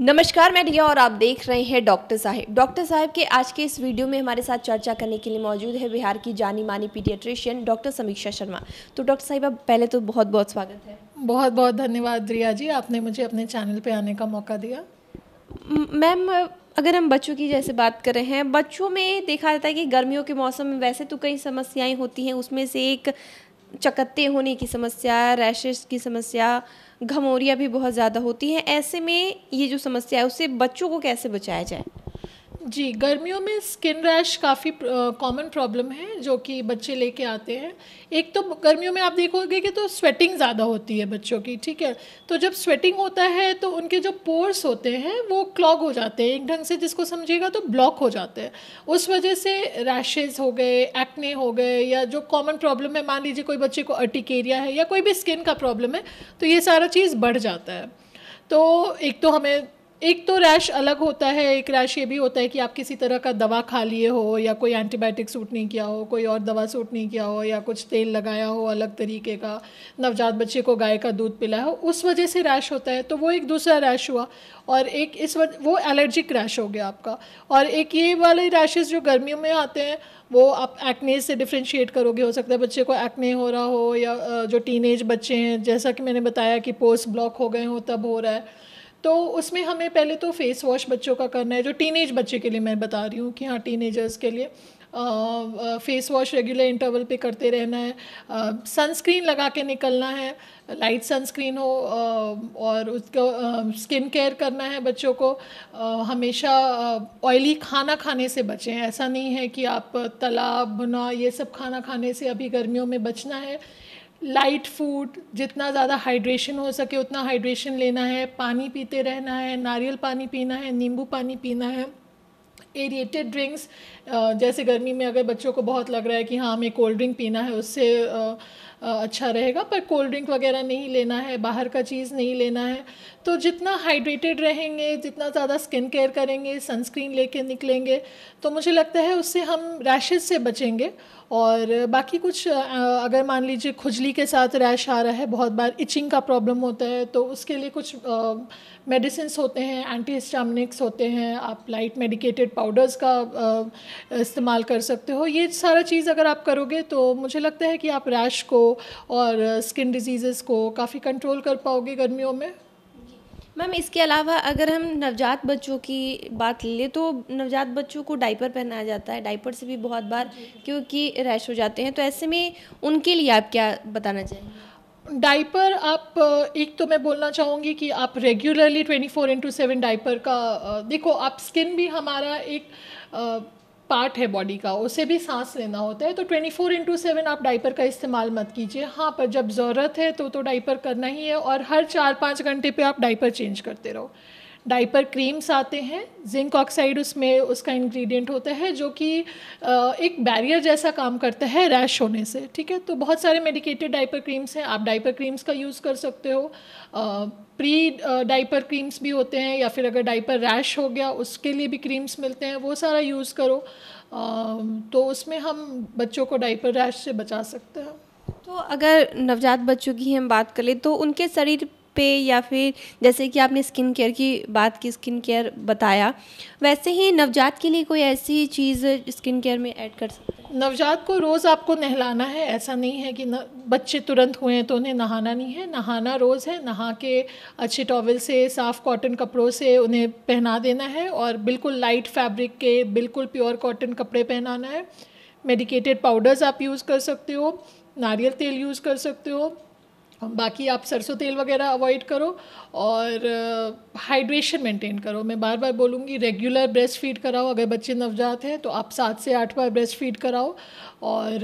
नमस्कार मैं रिया और आप देख रहे हैं डॉक्टर साहब डॉक्टर साहब के आज के इस वीडियो में हमारे साथ चर्चा करने के लिए मौजूद है बिहार की जानी मानी पीडियाट्रिशियन डॉक्टर समीक्षा शर्मा तो डॉक्टर साहिब आप पहले तो बहुत बहुत स्वागत है बहुत बहुत धन्यवाद रिया जी आपने मुझे अपने चैनल पर आने का मौका दिया मैम अगर हम बच्चों की जैसे बात कर रहे हैं बच्चों में देखा जाता है कि गर्मियों के मौसम में वैसे तो कई समस्याएं होती हैं उसमें से एक चकत्ते होने की समस्या रैशेस की समस्या घमोरिया भी बहुत ज़्यादा होती है ऐसे में ये जो समस्या है उससे बच्चों को कैसे बचाया जाए जी गर्मियों में स्किन रैश काफ़ी कॉमन प्रॉब्लम है जो कि बच्चे लेके आते हैं एक तो गर्मियों में आप देखोगे कि तो स्वेटिंग ज़्यादा होती है बच्चों की ठीक है तो जब स्वेटिंग होता है तो उनके जो पोर्स होते हैं वो क्लॉग हो जाते हैं एक ढंग से जिसको समझिएगा तो ब्लॉक हो जाते हैं उस वजह से रैशेज़ हो गए एक्ने हो गए या जो कॉमन प्रॉब्लम है मान लीजिए कोई बच्चे को अर्टिकेरिया है या कोई भी स्किन का प्रॉब्लम है तो ये सारा चीज़ बढ़ जाता है तो एक तो हमें एक तो रैश अलग होता है एक रैश ये भी होता है कि आप किसी तरह का दवा खा लिए हो या कोई एंटीबायोटिक सूट नहीं किया हो कोई और दवा सूट नहीं किया हो या कुछ तेल लगाया हो अलग तरीके का नवजात बच्चे को गाय का दूध पिलाया हो उस वजह से रैश होता है तो वो एक दूसरा रैश हुआ और एक इस वजह वो एलर्जिक रैश हो गया आपका और एक ये वाले रैशेज़ जो गर्मियों में आते हैं वो आप एक्ने से डिफ्रेंशिएट करोगे हो सकता है बच्चे को एक्ने हो रहा हो या जो टीनेज बच्चे हैं जैसा कि मैंने बताया कि पोस्ट ब्लॉक हो गए हो तब हो रहा है तो उसमें हमें पहले तो फेस वॉश बच्चों का करना है जो टीनेज बच्चे के लिए मैं बता रही हूँ कि हाँ टीनेजर्स के लिए फेस वॉश रेगुलर इंटरवल पे करते रहना है सनस्क्रीन uh, लगा के निकलना है लाइट सनस्क्रीन हो uh, और उसको स्किन केयर करना है बच्चों को uh, हमेशा ऑयली खाना खाने से बचें ऐसा नहीं है कि आप तला भुना ये सब खाना खाने से अभी गर्मियों में बचना है लाइट फूड जितना ज़्यादा हाइड्रेशन हो सके उतना हाइड्रेशन लेना है पानी पीते रहना है नारियल पानी पीना है नींबू पानी पीना है एरिएटेड ड्रिंक्स जैसे गर्मी में अगर बच्चों को बहुत लग रहा है कि हाँ हमें कोल्ड ड्रिंक पीना है उससे अच्छा रहेगा पर कोल्ड ड्रिंक वगैरह नहीं लेना है बाहर का चीज़ नहीं लेना है तो जितना हाइड्रेटेड रहेंगे जितना ज़्यादा स्किन केयर करेंगे सनस्क्रीन लेके निकलेंगे तो मुझे लगता है उससे हम रैशेज से बचेंगे और बाकी कुछ अगर मान लीजिए खुजली के साथ रैश आ रहा है बहुत बार इचिंग का प्रॉब्लम होता है तो उसके लिए कुछ मेडिसिन होते हैं एंटी हिस्टामिक्स होते हैं आप लाइट मेडिकेटेड पाउडर्स का इस्तेमाल कर सकते हो ये सारा चीज़ अगर आप करोगे तो मुझे लगता है कि आप रैश को और स्किन uh, डिजीज़ को काफ़ी कंट्रोल कर पाओगे गर्मियों में मैम इसके अलावा अगर हम नवजात बच्चों की बात ले तो नवजात बच्चों को डाइपर पहनाया जाता है डाइपर से भी बहुत बार क्योंकि रैश हो जाते हैं तो ऐसे में उनके लिए आप क्या बताना चाहेंगे डाइपर आप uh, एक तो मैं बोलना चाहूँगी कि आप regularly 24 four into seven diaper का uh, देखो आप स्किन भी हमारा एक पार्ट है बॉडी का उसे भी सांस लेना होता है तो 24 फोर इंटू सेवन आप डाइपर का इस्तेमाल मत कीजिए हाँ पर जब ज़रूरत है तो तो डाइपर करना ही है और हर चार पाँच घंटे पे आप डाइपर चेंज करते रहो डाइपर क्रीम्स आते हैं जिंक ऑक्साइड उसमें उसका इंग्रेडिएंट होता है जो कि एक बैरियर जैसा काम करता है रैश होने से ठीक है तो बहुत सारे मेडिकेटेड डाइपर क्रीम्स हैं आप डाइपर क्रीम्स का यूज़ कर सकते हो प्री डाइपर क्रीम्स भी होते हैं या फिर अगर डाइपर रैश हो गया उसके लिए भी क्रीम्स मिलते हैं वो सारा यूज़ करो तो उसमें हम बच्चों को डाइपर रैश से बचा सकते हैं तो अगर नवजात बच्चों की हम बात करें तो उनके शरीर पे या फिर जैसे कि आपने स्किन केयर की बात की स्किन केयर बताया वैसे ही नवजात के लिए कोई ऐसी चीज़ स्किन केयर में ऐड कर सकते नवजात को रोज़ आपको नहलाना है ऐसा नहीं है कि न, बच्चे तुरंत हुए हैं तो उन्हें नहाना नहीं है नहाना रोज़ है नहा के अच्छे टॉवल से साफ़ कॉटन कपड़ों से उन्हें पहना देना है और बिल्कुल लाइट फैब्रिक के बिल्कुल प्योर कॉटन कपड़े पहनाना है मेडिकेटेड पाउडर्स आप यूज़ कर सकते हो नारियल तेल यूज़ कर सकते हो बाकी आप सरसों तेल वगैरह अवॉइड करो और हाइड्रेशन मेंटेन करो मैं बार बार बोलूँगी रेगुलर ब्रेस्ट फीड कराओ अगर बच्चे नवजात हैं तो आप सात से आठ बार ब्रेस्ट फीड कराओ और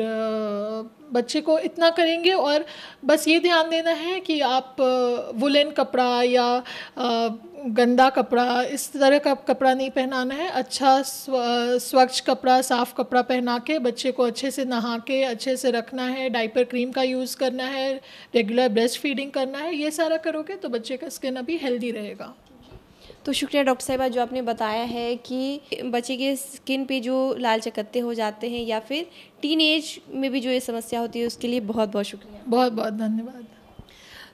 बच्चे को इतना करेंगे और बस ये ध्यान देना है कि आप वुलन कपड़ा या गंदा कपड़ा इस तरह का कपड़ा नहीं पहनाना है अच्छा स्वच्छ कपड़ा साफ़ कपड़ा पहना के बच्चे को अच्छे से नहा के अच्छे से रखना है डाइपर क्रीम का यूज़ करना है रेगुलर ब्रेस्ट फीडिंग करना है ये सारा करोगे तो बच्चे का स्किन अभी हेल्दी रहेगा तो शुक्रिया डॉक्टर साहिबा जो आपने बताया है कि बच्चे के स्किन पे जो लाल चकत्ते हो जाते हैं या फिर टीन एज में भी जो ये समस्या होती है उसके लिए बहुत बहुत शुक्रिया बहुत बहुत धन्यवाद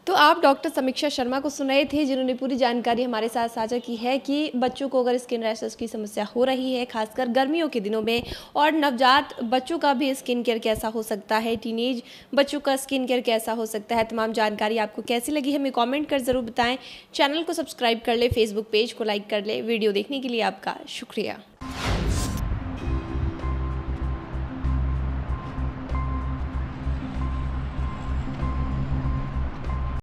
तो आप डॉक्टर समीक्षा शर्मा को सुनाए थे जिन्होंने पूरी जानकारी हमारे साथ साझा की है कि बच्चों को अगर स्किन रैशेस की समस्या हो रही है खासकर गर्मियों के दिनों में और नवजात बच्चों का भी स्किन केयर कैसा हो सकता है टीनेज बच्चों का स्किन केयर कैसा हो सकता है तमाम जानकारी आपको कैसी लगी हमें कॉमेंट कर ज़रूर बताएँ चैनल को सब्सक्राइब कर ले फेसबुक पेज को लाइक कर ले वीडियो देखने के लिए आपका शुक्रिया